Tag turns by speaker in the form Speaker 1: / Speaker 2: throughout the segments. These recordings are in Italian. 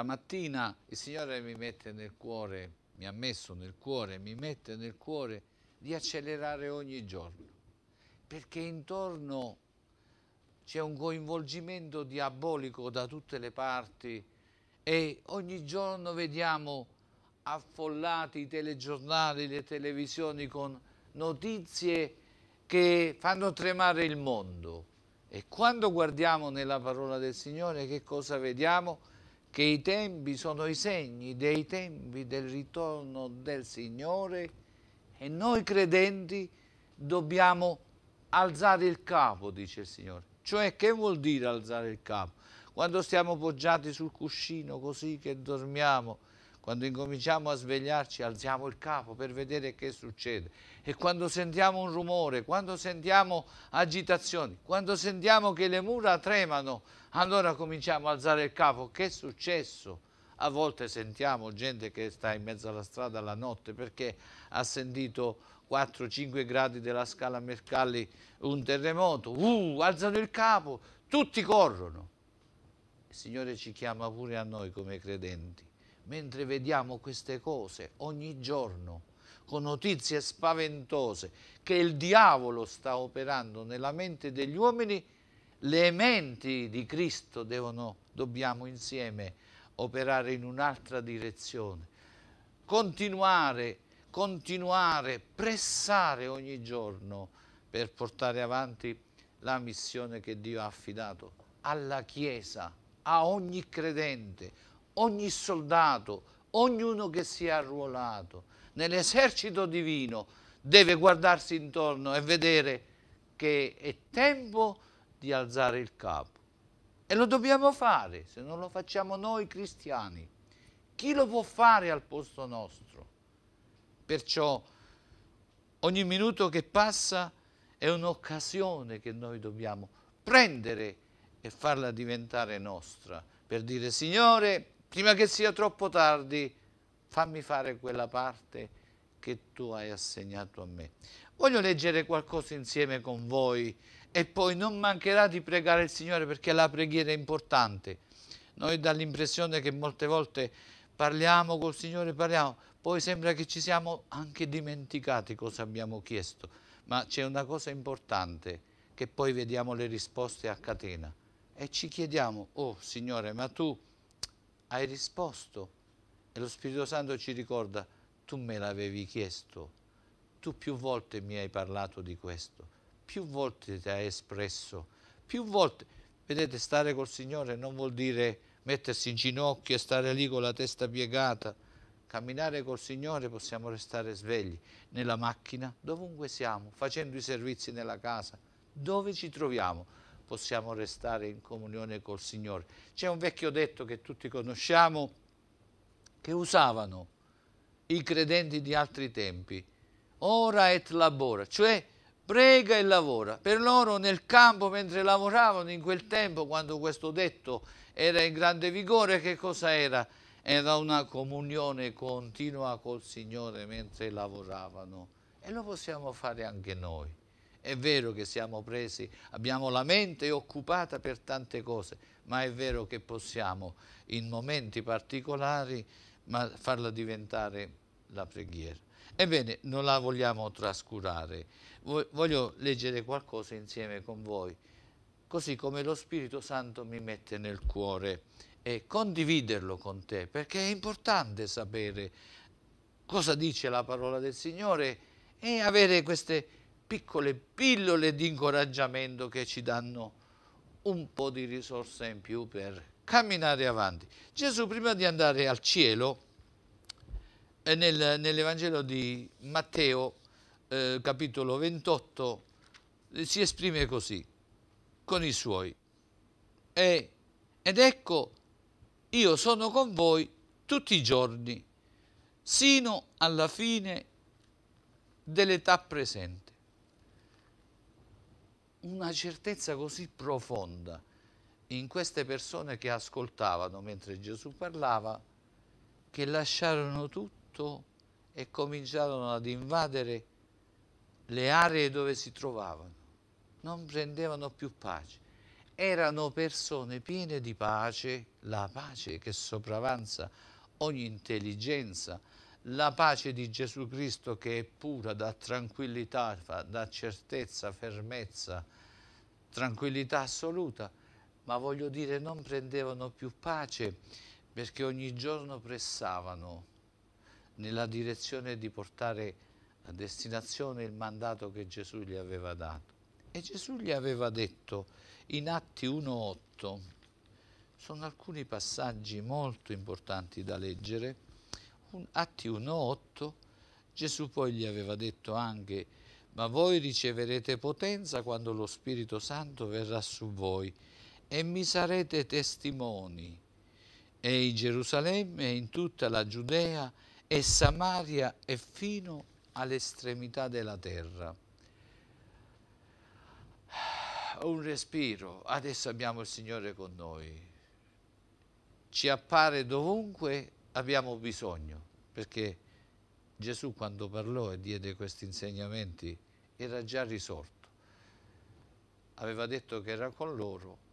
Speaker 1: stamattina il Signore mi mette nel cuore, mi ha messo nel cuore, mi mette nel cuore di accelerare ogni giorno, perché intorno c'è un coinvolgimento diabolico da tutte le parti e ogni giorno vediamo affollati i telegiornali, le televisioni con notizie che fanno tremare il mondo. E quando guardiamo nella parola del Signore che cosa vediamo? che i tempi sono i segni dei tempi del ritorno del Signore e noi credenti dobbiamo alzare il capo, dice il Signore. Cioè che vuol dire alzare il capo? Quando stiamo poggiati sul cuscino così che dormiamo, quando incominciamo a svegliarci alziamo il capo per vedere che succede e quando sentiamo un rumore, quando sentiamo agitazioni, quando sentiamo che le mura tremano, allora cominciamo a alzare il capo, che è successo? A volte sentiamo gente che sta in mezzo alla strada la notte perché ha sentito 4-5 gradi della scala Mercalli un terremoto, uh, alzano il capo, tutti corrono. Il Signore ci chiama pure a noi come credenti mentre vediamo queste cose ogni giorno con notizie spaventose che il diavolo sta operando nella mente degli uomini, le menti di Cristo devono, dobbiamo insieme operare in un'altra direzione. Continuare, continuare, pressare ogni giorno per portare avanti la missione che Dio ha affidato alla Chiesa, a ogni credente, ogni soldato, ognuno che si è arruolato nell'esercito divino deve guardarsi intorno e vedere che è tempo di alzare il capo. E lo dobbiamo fare, se non lo facciamo noi cristiani. Chi lo può fare al posto nostro? Perciò ogni minuto che passa è un'occasione che noi dobbiamo prendere e farla diventare nostra per dire Signore prima che sia troppo tardi, fammi fare quella parte che tu hai assegnato a me. Voglio leggere qualcosa insieme con voi e poi non mancherà di pregare il Signore perché la preghiera è importante. Noi dall'impressione che molte volte parliamo col Signore, parliamo, poi sembra che ci siamo anche dimenticati cosa abbiamo chiesto, ma c'è una cosa importante che poi vediamo le risposte a catena e ci chiediamo, oh Signore, ma tu hai risposto e lo Spirito Santo ci ricorda, tu me l'avevi chiesto, tu più volte mi hai parlato di questo, più volte ti hai espresso, più volte, vedete, stare col Signore non vuol dire mettersi in ginocchio e stare lì con la testa piegata, camminare col Signore possiamo restare svegli nella macchina, dovunque siamo, facendo i servizi nella casa, dove ci troviamo possiamo restare in comunione col Signore. C'è un vecchio detto che tutti conosciamo, che usavano i credenti di altri tempi, ora et labora, cioè prega e lavora. Per loro nel campo, mentre lavoravano in quel tempo, quando questo detto era in grande vigore, che cosa era? Era una comunione continua col Signore mentre lavoravano. E lo possiamo fare anche noi. È vero che siamo presi, abbiamo la mente occupata per tante cose, ma è vero che possiamo in momenti particolari farla diventare la preghiera. Ebbene, non la vogliamo trascurare. Voglio leggere qualcosa insieme con voi, così come lo Spirito Santo mi mette nel cuore e condividerlo con te, perché è importante sapere cosa dice la parola del Signore e avere queste piccole pillole di incoraggiamento che ci danno un po' di risorse in più per camminare avanti. Gesù prima di andare al cielo, eh, nel, nell'Evangelo di Matteo eh, capitolo 28 eh, si esprime così, con i suoi. E, ed ecco, io sono con voi tutti i giorni, sino alla fine dell'età presente una certezza così profonda in queste persone che ascoltavano mentre Gesù parlava, che lasciarono tutto e cominciarono ad invadere le aree dove si trovavano. Non prendevano più pace. Erano persone piene di pace, la pace che sopravanza ogni intelligenza, la pace di Gesù Cristo che è pura, dà tranquillità, dà certezza, fermezza, tranquillità assoluta, ma voglio dire non prendevano più pace perché ogni giorno pressavano nella direzione di portare a destinazione il mandato che Gesù gli aveva dato. E Gesù gli aveva detto in Atti 1.8, sono alcuni passaggi molto importanti da leggere, Atti 1,8, Gesù poi gli aveva detto anche, ma voi riceverete potenza quando lo Spirito Santo verrà su voi e mi sarete testimoni e in Gerusalemme e in tutta la Giudea e Samaria e fino all'estremità della terra. Un respiro, adesso abbiamo il Signore con noi. Ci appare dovunque abbiamo bisogno, perché Gesù quando parlò e diede questi insegnamenti era già risorto. Aveva detto che era con loro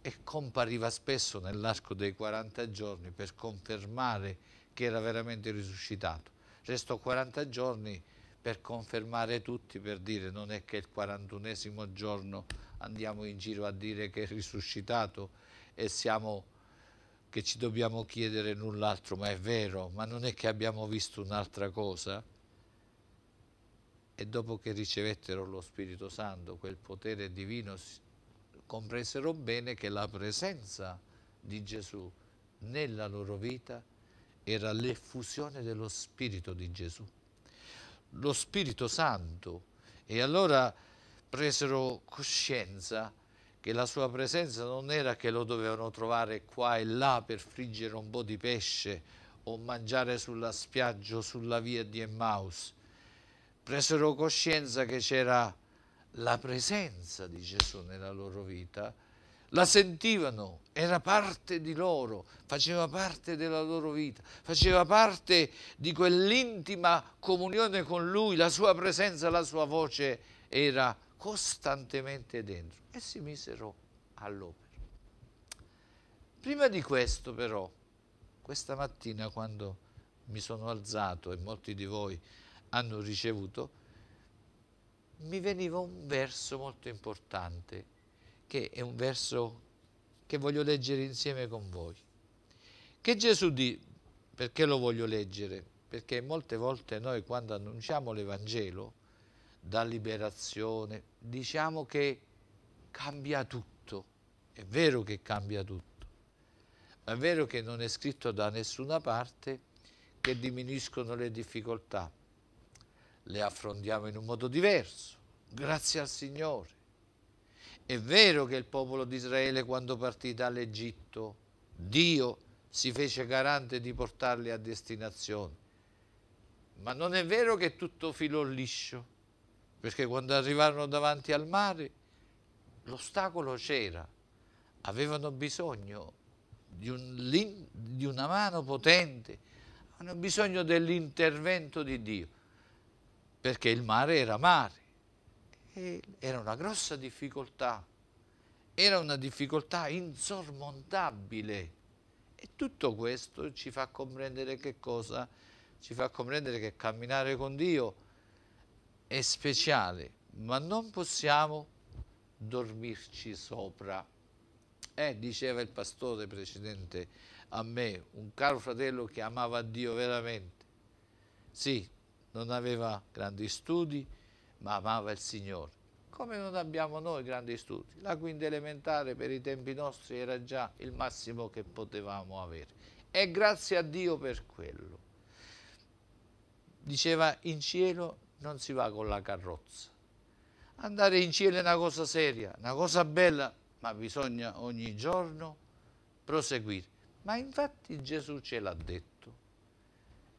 Speaker 1: e compariva spesso nell'arco dei 40 giorni per confermare che era veramente risuscitato. Restò 40 giorni per confermare tutti, per dire non è che il 41 giorno andiamo in giro a dire che è risuscitato e siamo che ci dobbiamo chiedere null'altro, ma è vero, ma non è che abbiamo visto un'altra cosa? E dopo che ricevettero lo Spirito Santo, quel potere divino, compresero bene che la presenza di Gesù nella loro vita era l'effusione dello Spirito di Gesù, lo Spirito Santo. E allora presero coscienza che la sua presenza non era che lo dovevano trovare qua e là per friggere un po' di pesce o mangiare sulla spiaggia o sulla via di Emmaus. Presero coscienza che c'era la presenza di Gesù nella loro vita, la sentivano, era parte di loro, faceva parte della loro vita, faceva parte di quell'intima comunione con Lui, la sua presenza, la sua voce era costantemente dentro e si misero all'opera. Prima di questo però, questa mattina quando mi sono alzato e molti di voi hanno ricevuto, mi veniva un verso molto importante, che è un verso che voglio leggere insieme con voi. Che Gesù dice, perché lo voglio leggere? Perché molte volte noi quando annunciamo l'Evangelo da liberazione, diciamo che cambia tutto, è vero che cambia tutto, ma è vero che non è scritto da nessuna parte che diminuiscono le difficoltà, le affrontiamo in un modo diverso, grazie al Signore. È vero che il popolo di Israele quando partì dall'Egitto, Dio si fece garante di portarli a destinazione, ma non è vero che tutto filò liscio, perché quando arrivarono davanti al mare l'ostacolo c'era, avevano bisogno di, un, di, una mano potente, avevano bisogno dell'intervento di Dio, perché il mare era mare, e era una grossa difficoltà, era una difficoltà insormontabile. E tutto questo ci fa comprendere che cosa? Ci fa comprendere che camminare con Dio è speciale, ma non possiamo dormirci sopra. Eh, diceva il pastore precedente a me, un caro fratello che amava Dio veramente. Sì, non aveva grandi studi, ma amava il Signore. Come non abbiamo noi grandi studi? La quinta elementare per i tempi nostri era già il massimo che potevamo avere. E grazie a Dio per quello. Diceva in cielo non si va con la carrozza. Andare in cielo è una cosa seria, una cosa bella, ma bisogna ogni giorno proseguire. Ma infatti Gesù ce l'ha detto.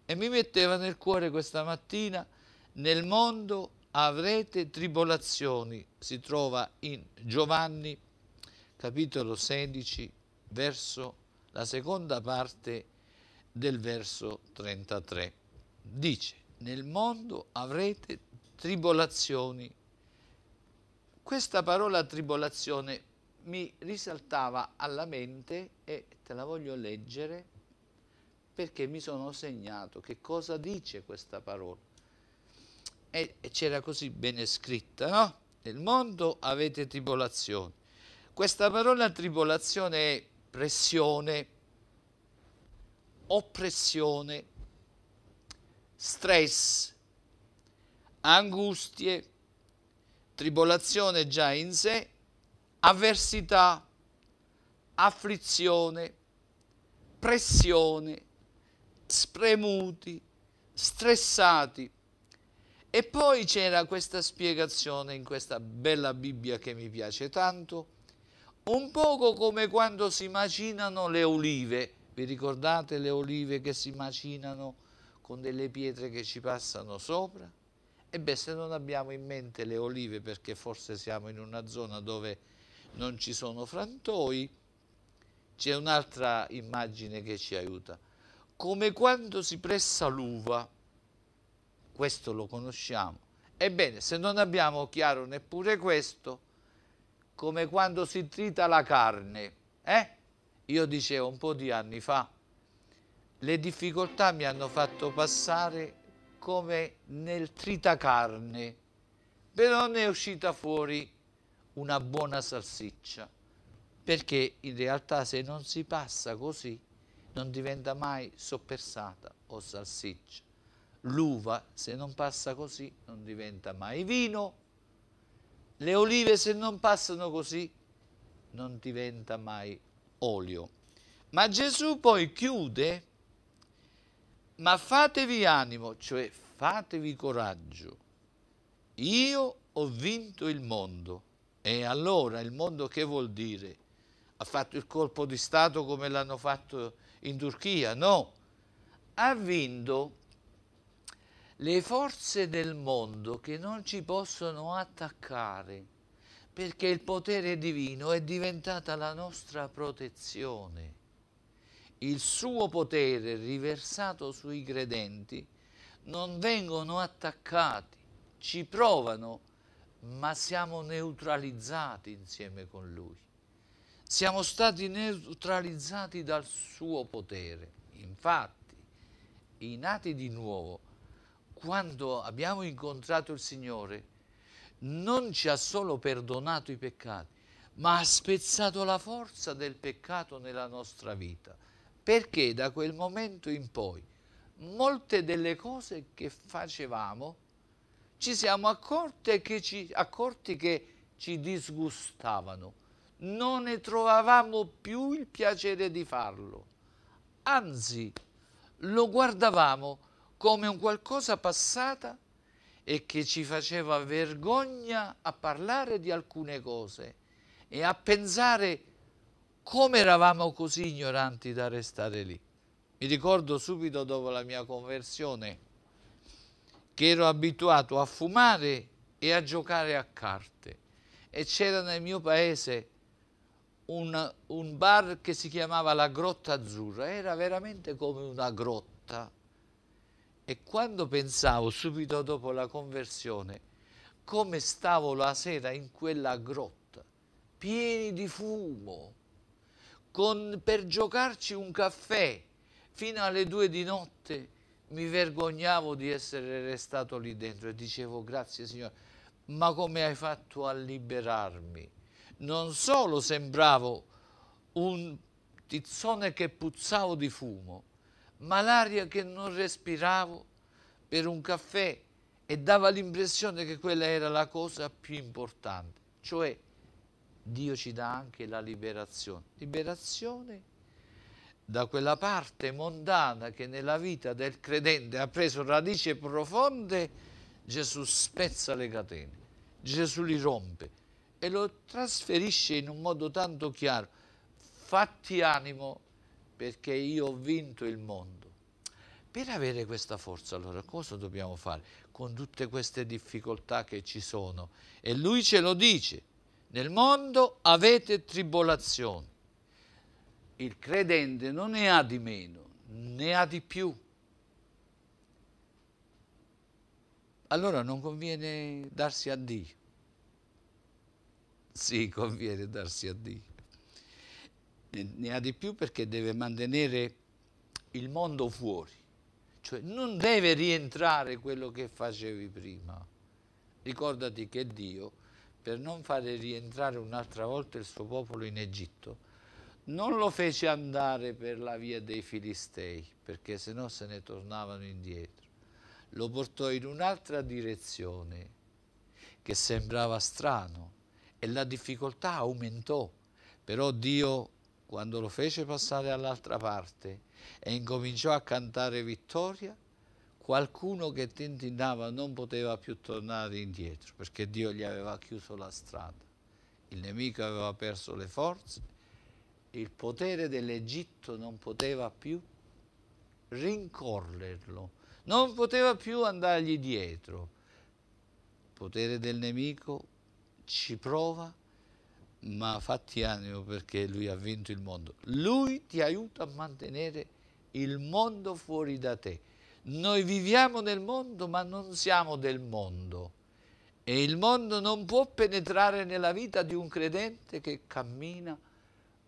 Speaker 1: E mi metteva nel cuore questa mattina, nel mondo avrete tribolazioni, si trova in Giovanni capitolo 16, verso la seconda parte del verso 33. Dice, nel mondo avrete tribolazioni. Questa parola tribolazione mi risaltava alla mente e te la voglio leggere perché mi sono segnato che cosa dice questa parola. E c'era così bene scritta, no? Nel mondo avete tribolazioni. Questa parola tribolazione è pressione, oppressione, stress, angustie, tribolazione già in sé, avversità, afflizione, pressione, spremuti, stressati. E poi c'era questa spiegazione in questa bella Bibbia che mi piace tanto, un poco come quando si macinano le olive. Vi ricordate le olive che si macinano con delle pietre che ci passano sopra? E beh, se non abbiamo in mente le olive perché forse siamo in una zona dove non ci sono frantoi, c'è un'altra immagine che ci aiuta. Come quando si pressa l'uva, questo lo conosciamo. Ebbene, se non abbiamo chiaro neppure questo, come quando si trita la carne, eh? Io dicevo un po' di anni fa, le difficoltà mi hanno fatto passare come nel tritacarne, però ne è uscita fuori una buona salsiccia, perché in realtà se non si passa così non diventa mai soppersata o salsiccia. L'uva se non passa così non diventa mai vino, le olive se non passano così non diventa mai olio. Ma Gesù poi chiude ma fatevi animo, cioè fatevi coraggio. Io ho vinto il mondo. E allora il mondo che vuol dire? Ha fatto il colpo di Stato come l'hanno fatto in Turchia? No. Ha vinto le forze del mondo che non ci possono attaccare perché il potere divino è diventata la nostra protezione il suo potere riversato sui credenti, non vengono attaccati, ci provano, ma siamo neutralizzati insieme con lui. Siamo stati neutralizzati dal suo potere. Infatti, i nati di nuovo, quando abbiamo incontrato il Signore, non ci ha solo perdonato i peccati, ma ha spezzato la forza del peccato nella nostra vita perché da quel momento in poi molte delle cose che facevamo ci siamo accorte che ci, accorti che ci disgustavano, non ne trovavamo più il piacere di farlo, anzi lo guardavamo come un qualcosa passata e che ci faceva vergogna a parlare di alcune cose e a pensare come eravamo così ignoranti da restare lì? Mi ricordo subito dopo la mia conversione che ero abituato a fumare e a giocare a carte e c'era nel mio paese un, un, bar che si chiamava la Grotta Azzurra, era veramente come una grotta e quando pensavo subito dopo la conversione come stavo la sera in quella grotta, pieni di fumo, con, per giocarci un caffè fino alle due di notte mi vergognavo di essere restato lì dentro e dicevo grazie Signore, ma come hai fatto a liberarmi? Non solo sembravo un tizzone che puzzavo di fumo, ma l'aria che non respiravo per un caffè e dava l'impressione che quella era la cosa più importante, cioè Dio ci dà anche la liberazione. Liberazione da quella parte mondana che nella vita del credente ha preso radici profonde, Gesù spezza le catene, Gesù li rompe e lo trasferisce in un modo tanto chiaro. Fatti animo perché io ho vinto il mondo. Per avere questa forza allora cosa dobbiamo fare con tutte queste difficoltà che ci sono? E lui ce lo dice nel mondo avete tribolazioni. Il credente non ne ha di meno, ne ha di più. Allora non conviene darsi a Dio. Sì, conviene darsi a Dio. Ne ha di più perché deve mantenere il mondo fuori. Cioè non deve rientrare quello che facevi prima. Ricordati che Dio per non fare rientrare un'altra volta il suo popolo in Egitto. Non lo fece andare per la via dei Filistei, perché se no se ne tornavano indietro. Lo portò in un'altra direzione, che sembrava strano, e la difficoltà aumentò. Però Dio, quando lo fece passare all'altra parte e incominciò a cantare vittoria, qualcuno che tentennava non poteva più tornare indietro perché Dio gli aveva chiuso la strada. Il nemico aveva perso le forze, il potere dell'Egitto non poteva più rincorrerlo, non poteva più andargli dietro. Il potere del nemico ci prova, ma fatti animo perché lui ha vinto il mondo. Lui ti aiuta a mantenere il mondo fuori da te noi viviamo nel mondo ma non siamo del mondo e il mondo non può penetrare nella vita di un credente che cammina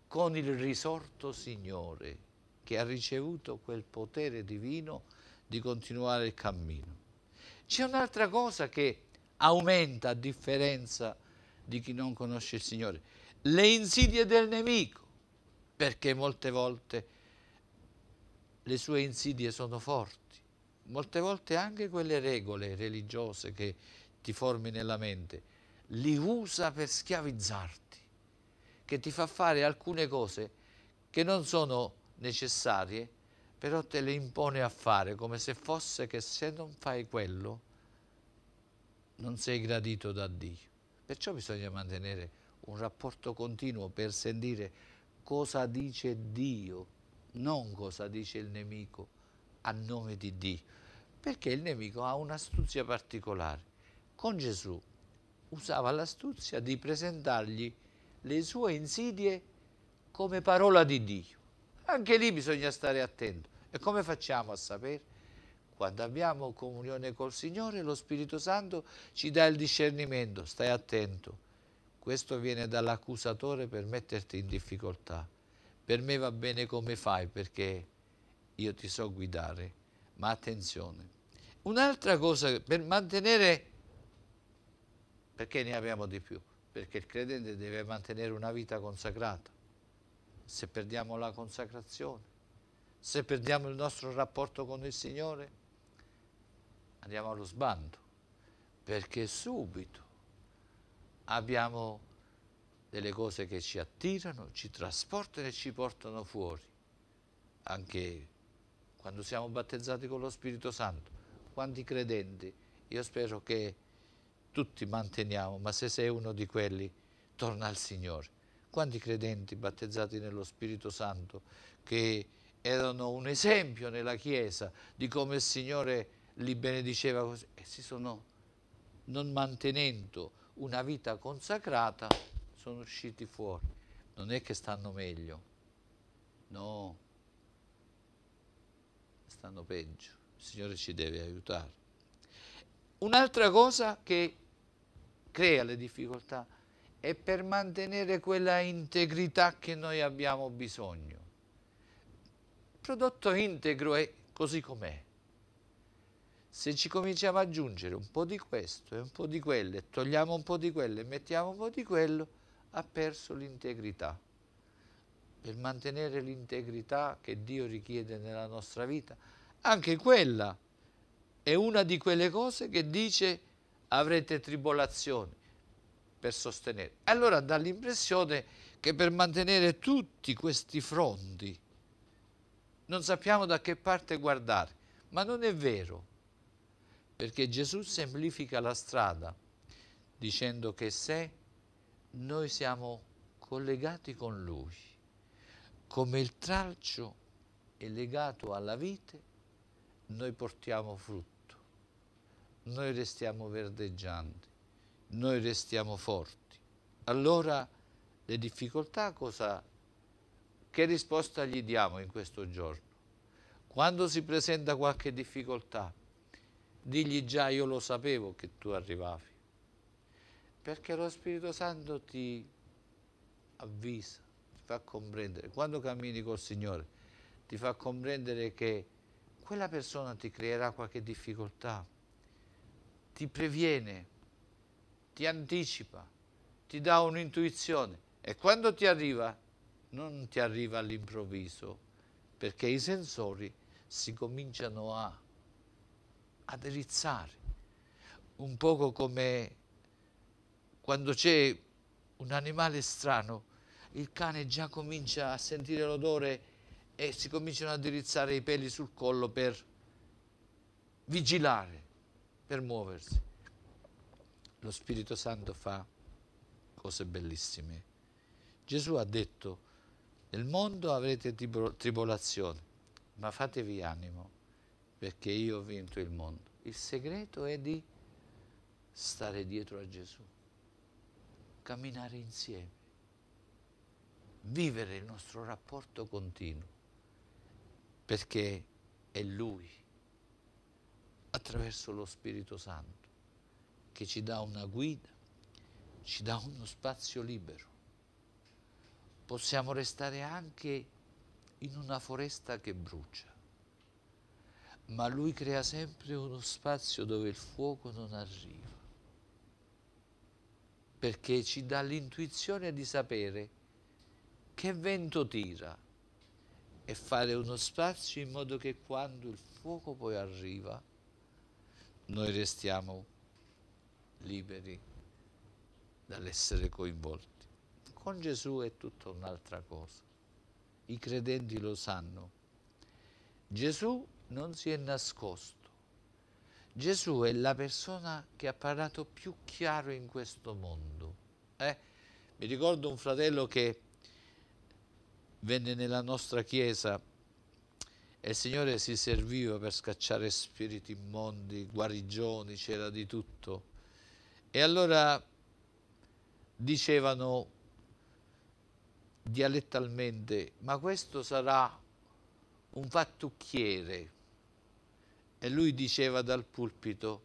Speaker 1: con il risorto Signore che ha ricevuto quel potere divino di continuare il cammino. C'è un'altra cosa che aumenta a differenza di chi non conosce il Signore, le insidie del nemico, perché molte volte le sue insidie sono forti molte volte anche quelle regole religiose che ti formi nella mente, li usa per schiavizzarti, che ti fa fare alcune cose che non sono necessarie, però te le impone a fare, come se fosse che se non fai quello non sei gradito da Dio. Perciò bisogna mantenere un rapporto continuo per sentire cosa dice Dio, non cosa dice il nemico a nome di Dio, perché il nemico ha un'astuzia particolare. Con Gesù usava l'astuzia di presentargli le sue insidie come parola di Dio. Anche lì bisogna stare attento. E come facciamo a sapere? Quando abbiamo comunione col Signore, lo Spirito Santo ci dà il discernimento, stai attento. Questo viene dall'accusatore per metterti in difficoltà. Per me va bene come fai perché io ti so guidare, ma attenzione. Un'altra cosa per mantenere, perché ne abbiamo di più? Perché il credente deve mantenere una vita consacrata. Se perdiamo la consacrazione, se perdiamo il nostro rapporto con il Signore, andiamo allo sbando, perché subito abbiamo delle cose che ci attirano, ci trasportano e ci portano fuori, anche quando siamo battezzati con lo Spirito Santo, quanti credenti, io spero che tutti manteniamo, ma se sei uno di quelli, torna al Signore. Quanti credenti battezzati nello Spirito Santo che erano un esempio nella Chiesa di come il Signore li benediceva così, e si sono, non mantenendo una vita consacrata, sono usciti fuori. Non è che stanno meglio, no, stanno peggio, il Signore ci deve aiutare. Un'altra cosa che crea le difficoltà è per mantenere quella integrità che noi abbiamo bisogno. Il prodotto integro è così com'è. Se ci cominciamo ad aggiungere un po' di questo e un po' di quello, e togliamo un po' di quello e mettiamo un po' di quello, ha perso l'integrità. Per mantenere l'integrità che Dio richiede nella nostra vita, anche quella è una di quelle cose che dice avrete tribolazioni per sostenere. Allora dà l'impressione che per mantenere tutti questi fronti non sappiamo da che parte guardare, ma non è vero, perché Gesù semplifica la strada dicendo che se noi siamo collegati con Lui, come il tralcio è legato alla vite, noi portiamo frutto, noi restiamo verdeggianti, noi restiamo forti. Allora le difficoltà cosa, che risposta gli diamo in questo giorno? Quando si presenta qualche difficoltà, digli già io lo sapevo che tu arrivavi, perché lo Spirito Santo ti avvisa, ti fa comprendere. Quando cammini col Signore ti fa comprendere che quella persona ti creerà qualche difficoltà, ti previene, ti anticipa, ti dà un'intuizione e quando ti arriva non ti arriva all'improvviso perché i sensori si cominciano a, ad un poco come quando c'è un animale strano, il cane già comincia a sentire l'odore e si cominciano a irizzare i peli sul collo per vigilare, per muoversi. Lo Spirito Santo fa cose bellissime. Gesù ha detto, nel mondo avrete tribolazione, ma fatevi animo, perché io ho vinto il mondo. Il segreto è di stare dietro a Gesù, camminare insieme, vivere il nostro rapporto continuo perché è Lui, attraverso lo Spirito Santo, che ci dà una guida, ci dà uno spazio libero. Possiamo restare anche in una foresta che brucia, ma Lui crea sempre uno spazio dove il fuoco non arriva, perché ci dà l'intuizione di sapere che vento tira e fare uno spazio in modo che quando il fuoco poi arriva noi restiamo liberi dall'essere coinvolti. Con Gesù è tutta un'altra cosa. I credenti lo sanno. Gesù non si è nascosto. Gesù è la persona che ha parlato più chiaro in questo mondo. Eh? Mi ricordo un fratello che venne nella nostra chiesa e il Signore si serviva per scacciare spiriti immondi, guarigioni, c'era di tutto. E allora dicevano dialettalmente, ma questo sarà un fattucchiere. E lui diceva dal pulpito,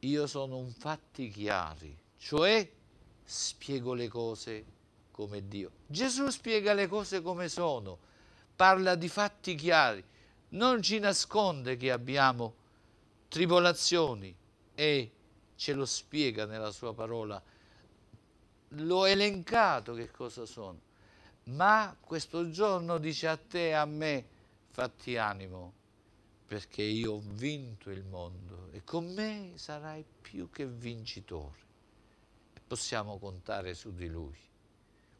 Speaker 1: io sono un fatti chiari, cioè spiego le cose come Dio. Gesù spiega le cose come sono, parla di fatti chiari, non ci nasconde che abbiamo tribolazioni e ce lo spiega nella sua parola. L'ho elencato che cosa sono. Ma questo giorno dice a te e a me, fatti animo, perché io ho vinto il mondo e con me sarai più che vincitore. E possiamo contare su di lui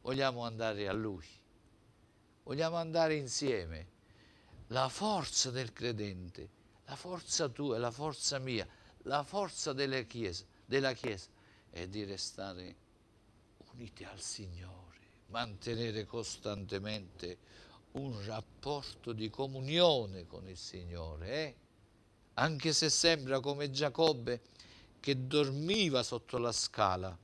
Speaker 1: vogliamo andare a Lui, vogliamo andare insieme. La forza del credente, la forza tua, la forza mia, la forza della Chiesa, della Chiesa è di restare uniti al Signore, mantenere costantemente un rapporto di comunione con il Signore. Eh? Anche se sembra come Giacobbe che dormiva sotto la scala,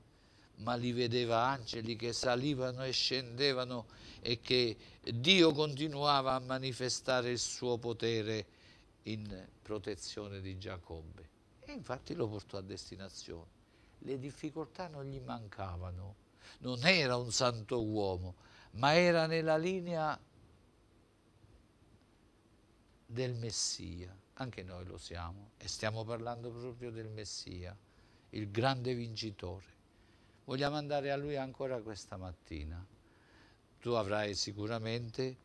Speaker 1: ma li vedeva angeli che salivano e scendevano e che Dio continuava a manifestare il suo potere in protezione di Giacobbe. E infatti lo portò a destinazione. Le difficoltà non gli mancavano, non era un santo uomo, ma era nella linea del Messia. Anche noi lo siamo e stiamo parlando proprio del Messia, il grande vincitore vogliamo andare a lui ancora questa mattina. Tu avrai sicuramente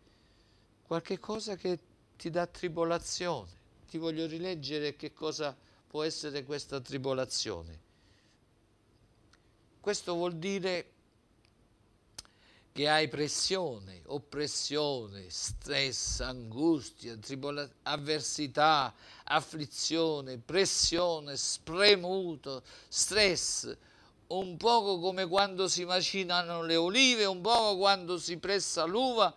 Speaker 1: qualche cosa che ti dà tribolazione. Ti voglio rileggere che cosa può essere questa tribolazione. Questo vuol dire che hai pressione, oppressione, stress, angustia, avversità, afflizione, pressione, spremuto, stress, un poco come quando si macinano le olive, un poco quando si pressa l'uva,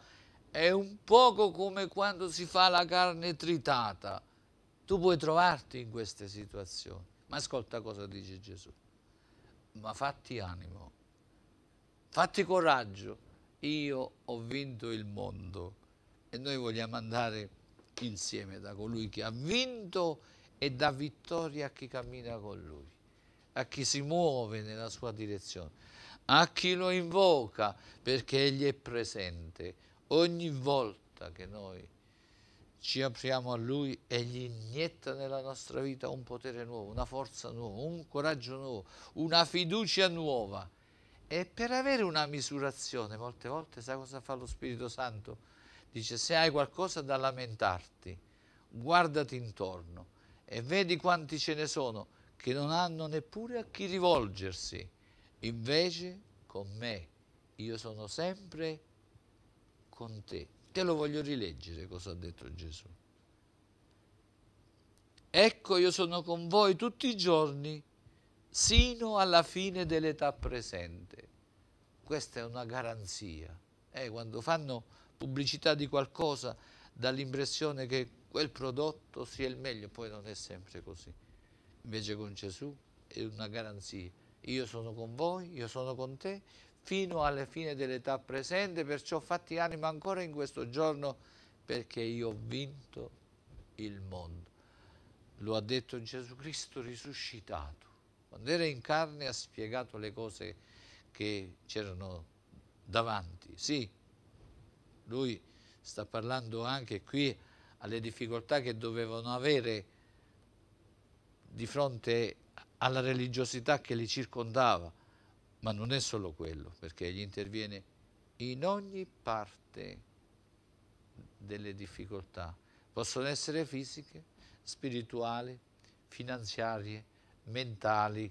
Speaker 1: è un poco come quando si fa la carne tritata. Tu puoi trovarti in queste situazioni, ma ascolta cosa dice Gesù. Ma fatti animo, fatti coraggio, io ho vinto il mondo e noi vogliamo andare insieme da colui che ha vinto e dà vittoria a chi cammina con lui a chi si muove nella sua direzione, a chi lo invoca perché Egli è presente. Ogni volta che noi ci apriamo a Lui egli inietta nella nostra vita un potere nuovo, una forza nuova, un coraggio nuovo, una fiducia nuova. E per avere una misurazione, molte volte sai cosa fa lo Spirito Santo? Dice se hai qualcosa da lamentarti, guardati intorno e vedi quanti ce ne sono che non hanno neppure a chi rivolgersi. Invece con me io sono sempre con te. Te lo voglio rileggere cosa ha detto Gesù. Ecco io sono con voi tutti i giorni sino alla fine dell'età presente. Questa è una garanzia. Eh, quando fanno pubblicità di qualcosa dall'impressione che quel prodotto sia il meglio, poi non è sempre così. Invece con Gesù è una garanzia. Io sono con voi, io sono con te, fino alla fine dell'età presente, perciò fatti anima ancora in questo giorno, perché io ho vinto il mondo. Lo ha detto Gesù Cristo risuscitato. Quando era in carne ha spiegato le cose che c'erano davanti. Sì, lui sta parlando anche qui alle difficoltà che dovevano avere di fronte alla religiosità che li circondava, ma non è solo quello, perché egli interviene in ogni parte delle difficoltà. Possono essere fisiche, spirituali, finanziarie, mentali,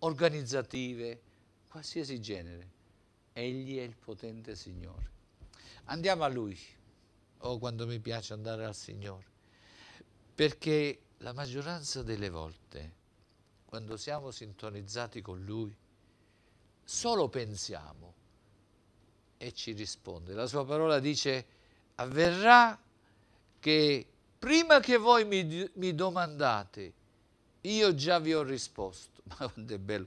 Speaker 1: organizzative, qualsiasi genere. Egli è il potente Signore. Andiamo a Lui, o oh, quando mi piace andare al Signore, perché la maggioranza delle volte, quando siamo sintonizzati con Lui, solo pensiamo e ci risponde. La sua parola dice, avverrà che prima che voi mi, mi domandate, io già vi ho risposto. Ma quanto è bello.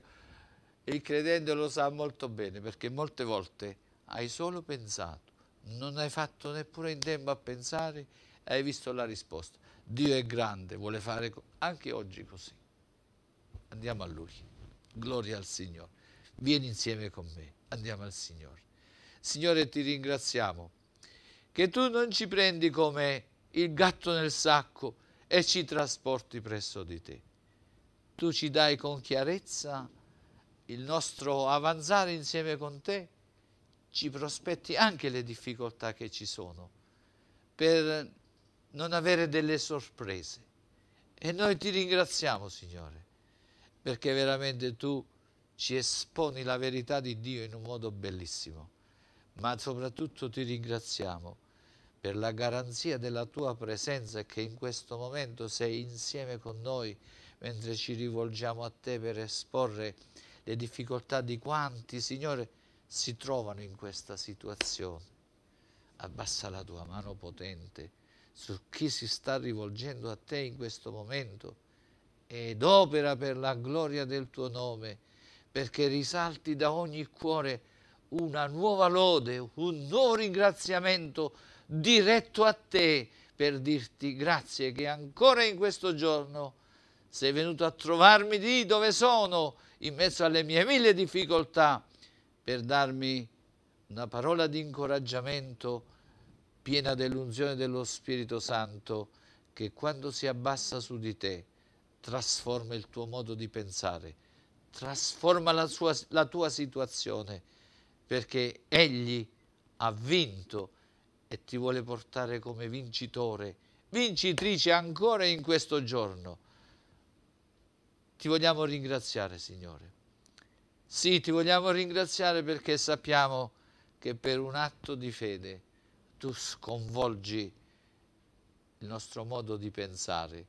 Speaker 1: Il credente lo sa molto bene, perché molte volte hai solo pensato, non hai fatto neppure in tempo a pensare, hai visto la risposta. Dio è grande, vuole fare anche oggi così. Andiamo a Lui. Gloria al Signore. Vieni insieme con me. Andiamo al Signore. Signore, ti ringraziamo che tu non ci prendi come il gatto nel sacco e ci trasporti presso di te. Tu ci dai con chiarezza il nostro avanzare insieme con te, ci prospetti anche le difficoltà che ci sono per non avere delle sorprese. E noi ti ringraziamo, Signore, perché veramente tu ci esponi la verità di Dio in un modo bellissimo. Ma soprattutto ti ringraziamo per la garanzia della tua presenza che in questo momento sei insieme con noi mentre ci rivolgiamo a te per esporre le difficoltà di quanti, Signore, si trovano in questa situazione. Abbassa la tua mano potente su chi si sta rivolgendo a te in questo momento ed opera per la gloria del tuo nome, perché risalti da ogni cuore una nuova lode, un nuovo ringraziamento diretto a te per dirti grazie che ancora in questo giorno sei venuto a trovarmi lì dove sono, in mezzo alle mie mille difficoltà, per darmi una parola di incoraggiamento piena dell'unzione dello Spirito Santo, che quando si abbassa su di te trasforma il tuo modo di pensare, trasforma la, sua, la tua situazione, perché Egli ha vinto e ti vuole portare come vincitore, vincitrice ancora in questo giorno. Ti vogliamo ringraziare, Signore. Sì, ti vogliamo ringraziare perché sappiamo che per un atto di fede tu sconvolgi il nostro modo di pensare,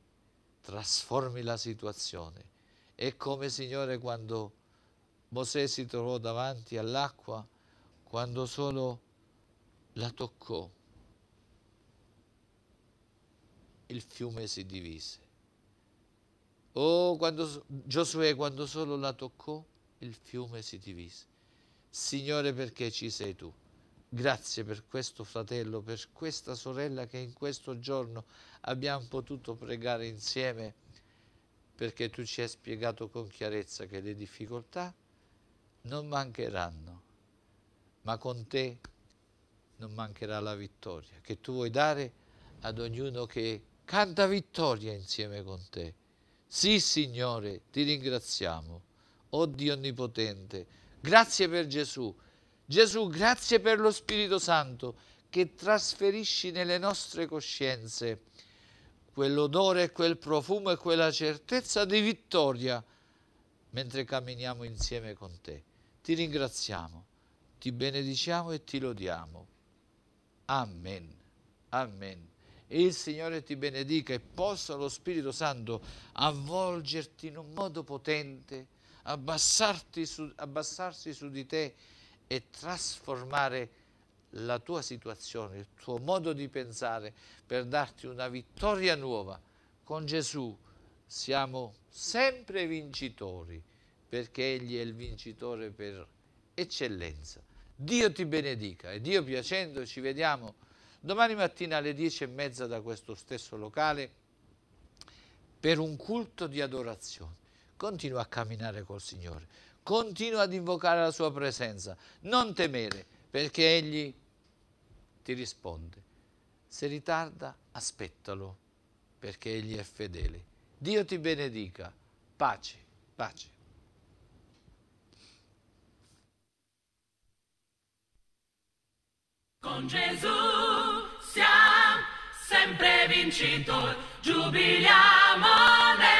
Speaker 1: trasformi la situazione. È come, Signore, quando Mosè si trovò davanti all'acqua, quando solo la toccò, il fiume si divise. O quando, Giosuè, quando solo la toccò, il fiume si divise. Signore, perché ci sei tu? Grazie per questo fratello, per questa sorella che in questo giorno abbiamo potuto pregare insieme perché tu ci hai spiegato con chiarezza che le difficoltà non mancheranno, ma con te non mancherà la vittoria che tu vuoi dare ad ognuno che canta vittoria insieme con te. Sì, Signore, ti ringraziamo. Oh Dio Onnipotente, grazie per Gesù Gesù, grazie per lo Spirito Santo che trasferisci nelle nostre coscienze quell'odore, quel profumo e quella certezza di vittoria mentre camminiamo insieme con te. Ti ringraziamo, ti benediciamo e ti lodiamo. Amen. Amen. E il Signore ti benedica e possa lo Spirito Santo avvolgerti in un modo potente, abbassarti su, abbassarsi su di te e trasformare la tua situazione, il tuo modo di pensare per darti una vittoria nuova. Con Gesù siamo sempre vincitori perché Egli è il vincitore per eccellenza. Dio ti benedica e Dio piacendo ci vediamo domani mattina alle 10 e mezza da questo stesso locale per un culto di adorazione. Continua a camminare col Signore continua ad invocare la sua presenza, non temere, perché egli ti risponde. Se ritarda, aspettalo, perché egli è fedele. Dio ti benedica. Pace, pace. Con Gesù
Speaker 2: siamo sempre vincitori, giubiliamo nel